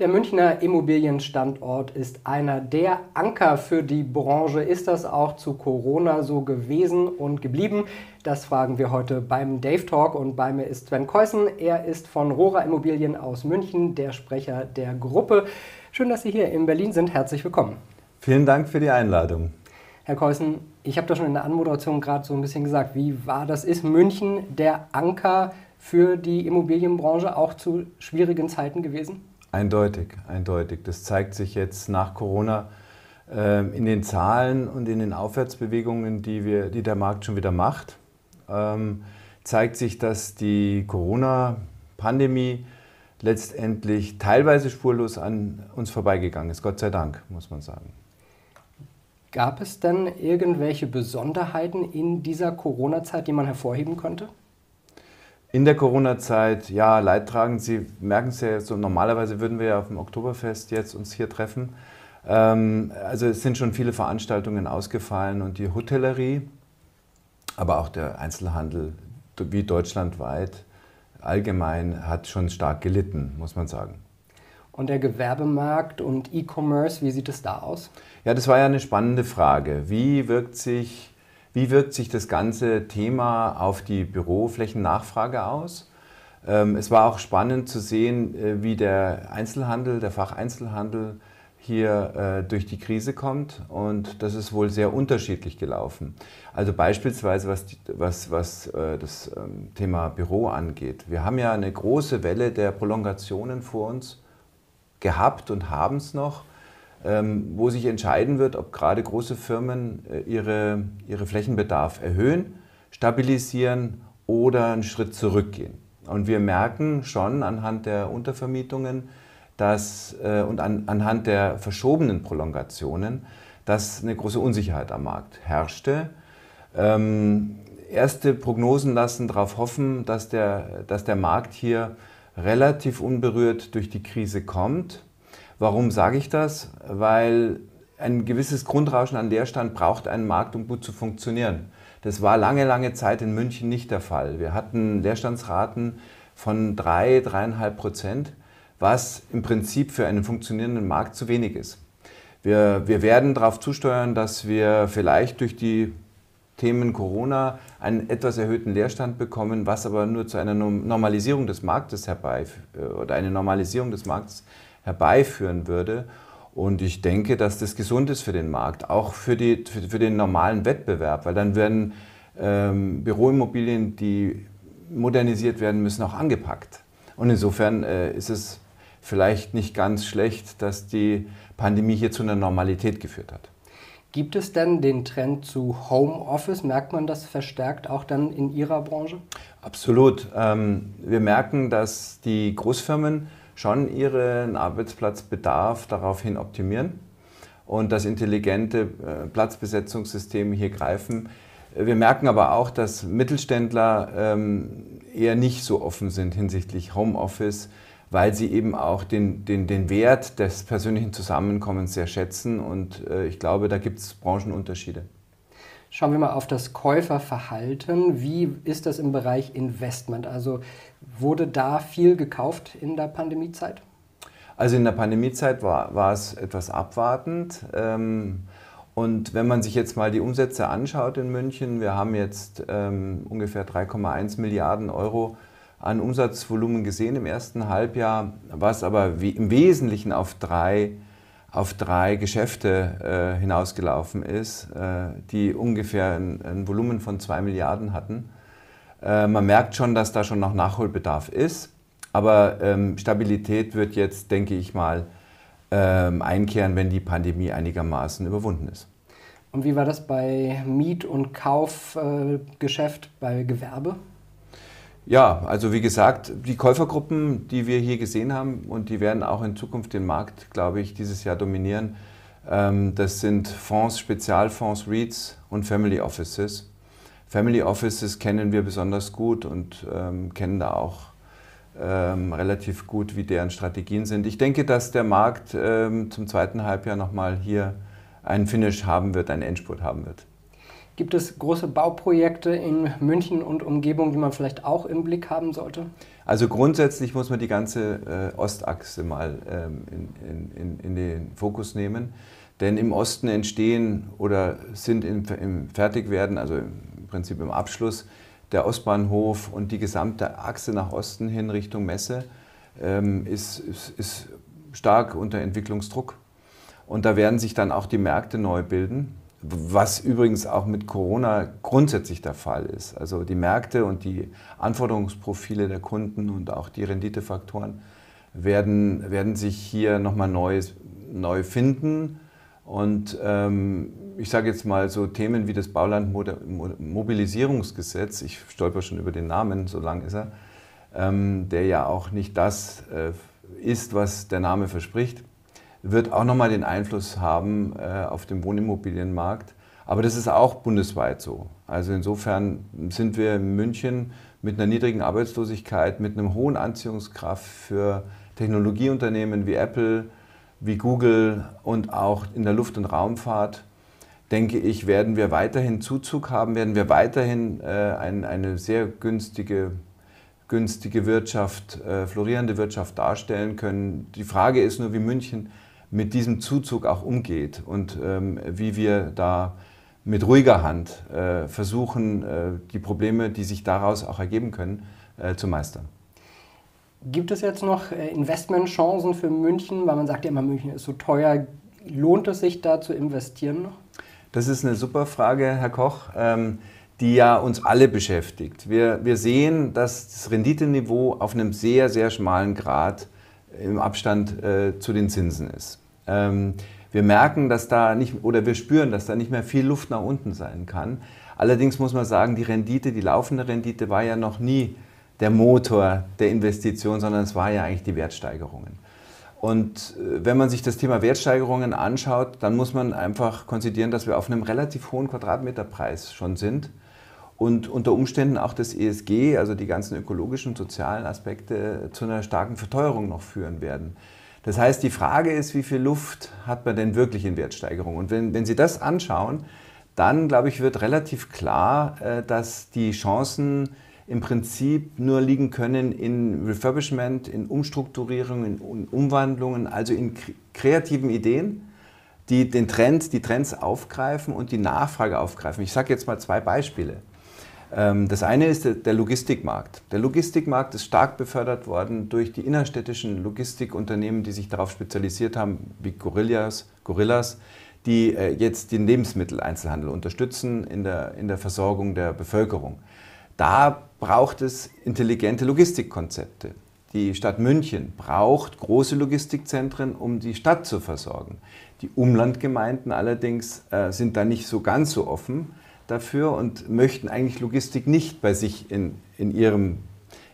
Der Münchner Immobilienstandort ist einer der Anker für die Branche. Ist das auch zu Corona so gewesen und geblieben? Das fragen wir heute beim Dave Talk und bei mir ist Sven Keusen. Er ist von Rora Immobilien aus München, der Sprecher der Gruppe. Schön, dass Sie hier in Berlin sind. Herzlich willkommen. Vielen Dank für die Einladung. Herr Keusen, ich habe das schon in der Anmoderation gerade so ein bisschen gesagt. Wie war das? Ist München der Anker für die Immobilienbranche auch zu schwierigen Zeiten gewesen? Eindeutig, eindeutig. Das zeigt sich jetzt nach Corona äh, in den Zahlen und in den Aufwärtsbewegungen, die, wir, die der Markt schon wieder macht. Ähm, zeigt sich, dass die Corona-Pandemie letztendlich teilweise spurlos an uns vorbeigegangen ist. Gott sei Dank, muss man sagen. Gab es denn irgendwelche Besonderheiten in dieser Corona-Zeit, die man hervorheben könnte? in der Corona-Zeit, ja, leidtragend. Sie merken es ja so, normalerweise würden wir ja auf dem Oktoberfest jetzt uns hier treffen. Ähm, also es sind schon viele Veranstaltungen ausgefallen und die Hotellerie, aber auch der Einzelhandel, wie deutschlandweit allgemein, hat schon stark gelitten, muss man sagen. Und der Gewerbemarkt und E-Commerce, wie sieht es da aus? Ja, das war ja eine spannende Frage. Wie wirkt sich wie wirkt sich das ganze Thema auf die Büroflächennachfrage aus? Ähm, es war auch spannend zu sehen, äh, wie der Einzelhandel, der Facheinzelhandel hier äh, durch die Krise kommt und das ist wohl sehr unterschiedlich gelaufen. Also beispielsweise was, was, was äh, das ähm, Thema Büro angeht. Wir haben ja eine große Welle der Prolongationen vor uns gehabt und haben es noch. Ähm, wo sich entscheiden wird, ob gerade große Firmen äh, ihre, ihre Flächenbedarf erhöhen, stabilisieren oder einen Schritt zurückgehen. Und wir merken schon anhand der Untervermietungen dass, äh, und an, anhand der verschobenen Prolongationen, dass eine große Unsicherheit am Markt herrschte. Ähm, erste Prognosen lassen darauf hoffen, dass der, dass der Markt hier relativ unberührt durch die Krise kommt. Warum sage ich das? Weil ein gewisses Grundrauschen an Leerstand braucht einen Markt, um gut zu funktionieren. Das war lange, lange Zeit in München nicht der Fall. Wir hatten Leerstandsraten von drei, dreieinhalb Prozent, was im Prinzip für einen funktionierenden Markt zu wenig ist. Wir, wir werden darauf zusteuern, dass wir vielleicht durch die Themen Corona einen etwas erhöhten Leerstand bekommen, was aber nur zu einer Normalisierung des Marktes herbei äh, oder eine Normalisierung des Marktes herbeiführen würde. Und ich denke, dass das gesund ist für den Markt, auch für, die, für, für den normalen Wettbewerb, weil dann werden ähm, Büroimmobilien, die modernisiert werden müssen, auch angepackt. Und insofern äh, ist es vielleicht nicht ganz schlecht, dass die Pandemie hier zu einer Normalität geführt hat. Gibt es denn den Trend zu Homeoffice? Merkt man das verstärkt auch dann in Ihrer Branche? Absolut. Ähm, wir merken, dass die Großfirmen schon ihren Arbeitsplatzbedarf daraufhin optimieren und das intelligente äh, Platzbesetzungssystem hier greifen. Wir merken aber auch, dass Mittelständler ähm, eher nicht so offen sind hinsichtlich Homeoffice, weil sie eben auch den, den, den Wert des persönlichen Zusammenkommens sehr schätzen. Und äh, ich glaube, da gibt es Branchenunterschiede. Schauen wir mal auf das Käuferverhalten. Wie ist das im Bereich Investment? Also wurde da viel gekauft in der Pandemiezeit? Also in der Pandemiezeit war, war es etwas abwartend. Ähm, und wenn man sich jetzt mal die Umsätze anschaut in München, wir haben jetzt ähm, ungefähr 3,1 Milliarden Euro an Umsatzvolumen gesehen im ersten Halbjahr, was aber im Wesentlichen auf drei Milliarden auf drei Geschäfte äh, hinausgelaufen ist, äh, die ungefähr ein, ein, Volumen von zwei Milliarden hatten. Äh, man merkt schon, dass da schon noch Nachholbedarf ist, aber ähm, Stabilität wird jetzt, denke ich mal, ähm, einkehren, wenn die Pandemie einigermaßen überwunden ist. Und wie war das bei Miet- und Kaufgeschäft äh, bei Gewerbe? Ja, also wie gesagt, die Käufergruppen, die wir hier gesehen haben und die werden auch in Zukunft den Markt, glaube ich, dieses Jahr dominieren. Ähm, das sind Fonds, Spezialfonds, REITs und Family Offices. Family Offices kennen wir besonders gut und ähm, kennen da auch ähm, relativ gut, wie deren Strategien sind. Ich denke, dass der Markt ähm, zum zweiten Halbjahr nochmal hier einen Finish haben wird, einen Endspurt haben wird. Gibt es große Bauprojekte in München und Umgebung, die man vielleicht auch im Blick haben sollte? Also grundsätzlich muss man die ganze äh, Ostachse mal ähm, in, in, in, in, den Fokus nehmen. Denn im Osten entstehen oder sind im, im Fertigwerden, also im Prinzip im Abschluss, der Ostbahnhof und die gesamte Achse nach Osten hin Richtung Messe ähm, ist, ist, ist stark unter Entwicklungsdruck. Und da werden sich dann auch die Märkte neu bilden was übrigens auch mit Corona grundsätzlich der Fall ist. Also die Märkte und die Anforderungsprofile der Kunden und auch die Renditefaktoren werden, werden sich hier nochmal Neues, neu finden. Und ähm, ich sage jetzt mal so Themen wie das Baulandmobilisierungsgesetz, ich stolper schon über den Namen, so lang ist er, ähm, der ja auch nicht das äh, ist, was der Name verspricht wird auch nochmal den Einfluss haben äh, auf den Wohnimmobilienmarkt. Aber das ist auch bundesweit so. Also insofern sind wir in München mit einer niedrigen Arbeitslosigkeit, mit einem hohen Anziehungskraft für Technologieunternehmen wie Apple, wie Google und auch in der Luft- und Raumfahrt, denke ich, werden wir weiterhin Zuzug haben, werden wir weiterhin äh, ein, eine sehr günstige, günstige Wirtschaft, äh, florierende Wirtschaft darstellen können. Die Frage ist nur, wie München mit diesem Zuzug auch umgeht und ähm, wie wir da mit ruhiger Hand äh, versuchen, äh, die Probleme, die sich daraus auch ergeben können, äh, zu meistern. Gibt es jetzt noch äh, Investmentchancen für München? Weil man sagt ja immer, München ist so teuer. Lohnt es sich da zu investieren noch? Das ist eine super Frage, Herr Koch, ähm, die ja uns alle beschäftigt. Wir, wir sehen, dass das Renditeniveau auf einem sehr, sehr schmalen Grad im Abstand äh, zu den Zinsen ist. Ähm, wir merken, dass da nicht, oder wir spüren, dass da nicht mehr viel Luft nach unten sein kann. Allerdings muss man sagen, die Rendite, die laufende Rendite war ja noch nie der Motor der Investition, sondern es war ja eigentlich die Wertsteigerungen. Und äh, wenn man sich das Thema Wertsteigerungen anschaut, dann muss man einfach konzidieren, dass wir auf einem relativ hohen Quadratmeterpreis schon sind und unter Umständen auch das ESG, also die ganzen ökologischen und sozialen Aspekte, zu einer starken Verteuerung noch führen werden. Das heißt, die Frage ist, wie viel Luft hat man denn wirklich in Wertsteigerung? Und wenn, wenn Sie das anschauen, dann, glaube ich, wird relativ klar, äh, dass die Chancen im Prinzip nur liegen können in Refurbishment, in Umstrukturierung, in Umwandlungen, also in kreativen Ideen, die den Trend, die Trends aufgreifen und die Nachfrage aufgreifen. Ich sage jetzt mal zwei Beispiele. Ähm, das eine ist der Logistikmarkt. Der Logistikmarkt ist stark befördert worden durch die innerstädtischen Logistikunternehmen, die sich darauf spezialisiert haben, wie Gorillas, Gorillas die äh, jetzt den Lebensmitteleinzelhandel unterstützen in der, in der Versorgung der Bevölkerung. Da braucht es intelligente Logistikkonzepte. Die Stadt München braucht große Logistikzentren, um die Stadt zu versorgen. Die Umlandgemeinden allerdings äh, sind da nicht so ganz so offen dafür und möchten eigentlich Logistik nicht bei sich in, in, ihrem,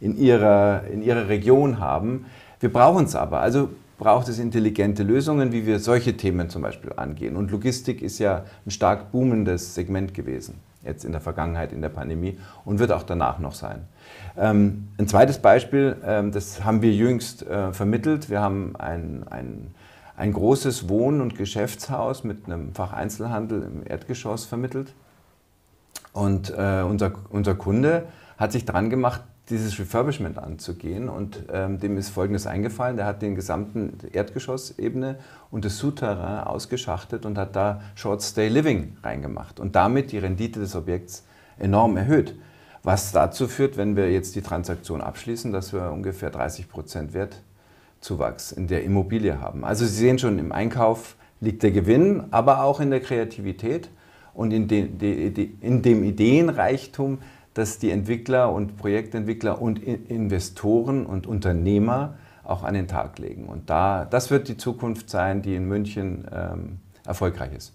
in, ihrer, in ihrer Region haben. Wir brauchen es aber. Also braucht es intelligente Lösungen, wie wir solche Themen zum Beispiel angehen. Und Logistik ist ja ein stark boomendes Segment gewesen, jetzt in der Vergangenheit, in der Pandemie und wird auch danach noch sein. Ähm, ein zweites Beispiel, ähm, das haben wir jüngst äh, vermittelt. Wir haben ein, ein, ein großes Wohn- und Geschäftshaus mit einem Facheinzelhandel im Erdgeschoss vermittelt. Und äh, unser, unser Kunde hat sich dran gemacht, dieses Refurbishment anzugehen und ähm, dem ist Folgendes eingefallen. Der hat den gesamten Erdgeschossebene und das Souterrain ausgeschachtet und hat da Short-Stay-Living reingemacht und damit die Rendite des Objekts enorm erhöht. Was dazu führt, wenn wir jetzt die Transaktion abschließen, dass wir ungefähr 30 Prozent Wertzuwachs in der Immobilie haben. Also Sie sehen schon, im Einkauf liegt der Gewinn, aber auch in der Kreativität und in, den, in dem Ideenreichtum, dass die Entwickler und Projektentwickler und Investoren und Unternehmer auch an den Tag legen. Und da, das wird die Zukunft sein, die in München ähm, erfolgreich ist.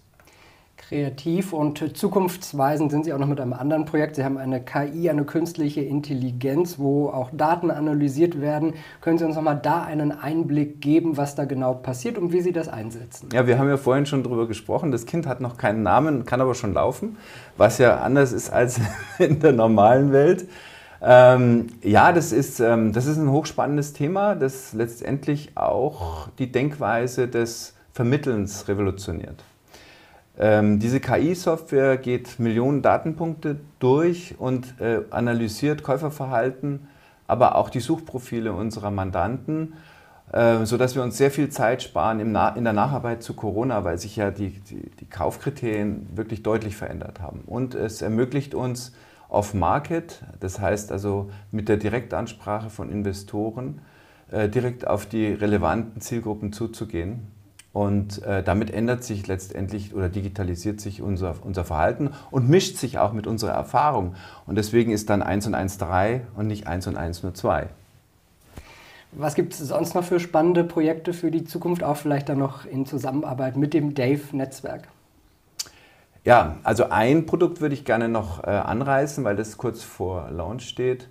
Kreativ und zukunftsweisend sind Sie auch noch mit einem anderen Projekt. Sie haben eine KI, eine künstliche Intelligenz, wo auch Daten analysiert werden. Können Sie uns noch mal da einen Einblick geben, was da genau passiert und wie Sie das einsetzen? Ja, wir haben ja vorhin schon darüber gesprochen. Das Kind hat noch keinen Namen, kann aber schon laufen, was ja anders ist als in der normalen Welt. Ähm, ja, das ist, ähm, das ist ein hochspannendes Thema, das letztendlich auch die Denkweise des Vermittelns revolutioniert. Ähm, diese KI-Software geht Millionen Datenpunkte durch und äh, analysiert Käuferverhalten, aber auch die Suchprofile unserer Mandanten, äh, sodass wir uns sehr viel Zeit sparen in der Nacharbeit zu Corona, weil sich ja die, die, die Kaufkriterien wirklich deutlich verändert haben. Und es ermöglicht uns, auf market das heißt also mit der Direktansprache von Investoren, äh, direkt auf die relevanten Zielgruppen zuzugehen. Und äh, damit ändert sich letztendlich oder digitalisiert sich unser, unser Verhalten und mischt sich auch mit unserer Erfahrung. Und deswegen ist dann 1 und 1 3 und nicht 1 und 1 nur 2. Was gibt es sonst noch für spannende Projekte für die Zukunft, auch vielleicht dann noch in Zusammenarbeit mit dem Dave-Netzwerk? Ja, also ein Produkt würde ich gerne noch äh, anreißen, weil das kurz vor Launch steht.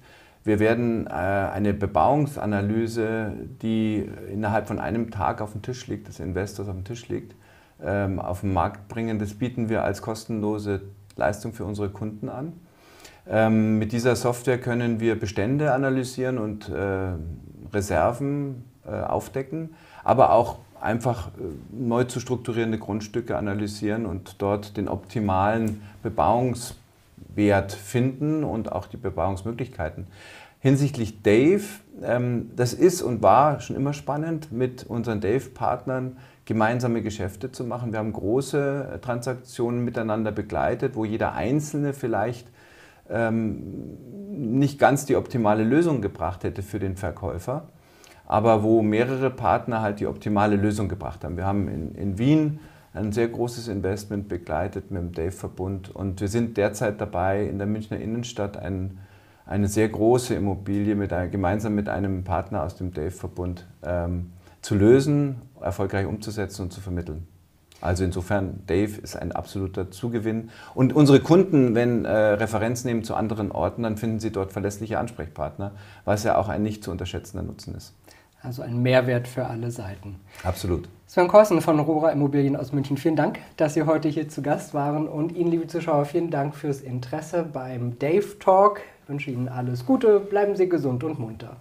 Wir werden äh, eine Bebauungsanalyse, die innerhalb von einem Tag auf dem Tisch liegt, des Investors auf dem Tisch liegt, ähm, auf den Markt bringen. Das bieten wir als kostenlose Leistung für unsere Kunden an. Ähm, mit dieser Software können wir Bestände analysieren und äh, Reserven äh, aufdecken, aber auch einfach äh, neu zu strukturierende Grundstücke analysieren und dort den optimalen Bebauungsprozess Wert finden und auch die Bebauungsmöglichkeiten. Hinsichtlich Dave, ähm, das ist und war schon immer spannend, mit unseren Dave-Partnern gemeinsame Geschäfte zu machen. Wir haben große äh, Transaktionen miteinander begleitet, wo jeder Einzelne vielleicht ähm, nicht ganz die optimale Lösung gebracht hätte für den Verkäufer, aber wo mehrere Partner halt die optimale Lösung gebracht haben. Wir haben in, in Wien ein sehr großes Investment begleitet mit dem Dave-Verbund. Und wir sind derzeit dabei, in der Münchner Innenstadt ein, eine sehr große Immobilie mit, gemeinsam mit einem Partner aus dem Dave-Verbund ähm, zu lösen, erfolgreich umzusetzen und zu vermitteln. Also insofern, Dave ist ein absoluter Zugewinn. Und unsere Kunden, wenn äh, Referenz nehmen zu anderen Orten, dann finden sie dort verlässliche Ansprechpartner, was ja auch ein nicht zu unterschätzender Nutzen ist. Also ein Mehrwert für alle Seiten. Absolut. Sven Korsen von Rora Immobilien aus München, vielen Dank, dass Sie heute hier zu Gast waren. Und Ihnen, liebe Zuschauer, vielen Dank fürs Interesse beim Dave Talk. Ich wünsche Ihnen alles Gute, bleiben Sie gesund und munter.